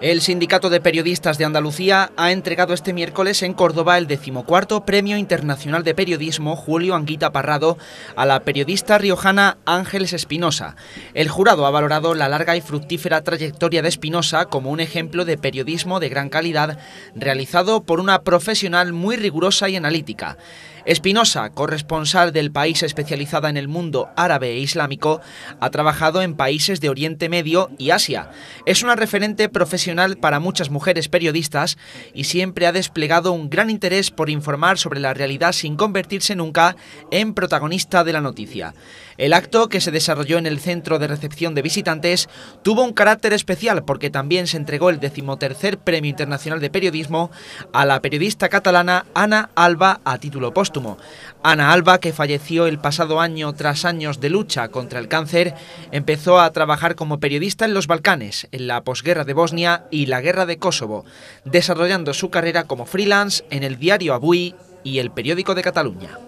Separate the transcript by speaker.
Speaker 1: El Sindicato de Periodistas de Andalucía ha entregado este miércoles en Córdoba el decimocuarto Premio Internacional de Periodismo Julio Anguita Parrado a la periodista riojana Ángeles Espinosa. El jurado ha valorado la larga y fructífera trayectoria de Espinosa como un ejemplo de periodismo de gran calidad realizado por una profesional muy rigurosa y analítica. Espinosa, corresponsal del país especializada en el mundo árabe e islámico, ha trabajado en países de Oriente Medio y Asia. Es una referente para muchas mujeres periodistas y siempre ha desplegado un gran interés por informar sobre la realidad sin convertirse nunca en protagonista de la noticia. El acto, que se desarrolló en el centro de recepción de visitantes, tuvo un carácter especial porque también se entregó el decimotercer Premio Internacional de Periodismo a la periodista catalana Ana Alba a título póstumo. Ana Alba, que falleció el pasado año tras años de lucha contra el cáncer, empezó a trabajar como periodista en los Balcanes, en la posguerra de Bosnia, y la guerra de Kosovo, desarrollando su carrera como freelance en el diario Abui y el periódico de Cataluña.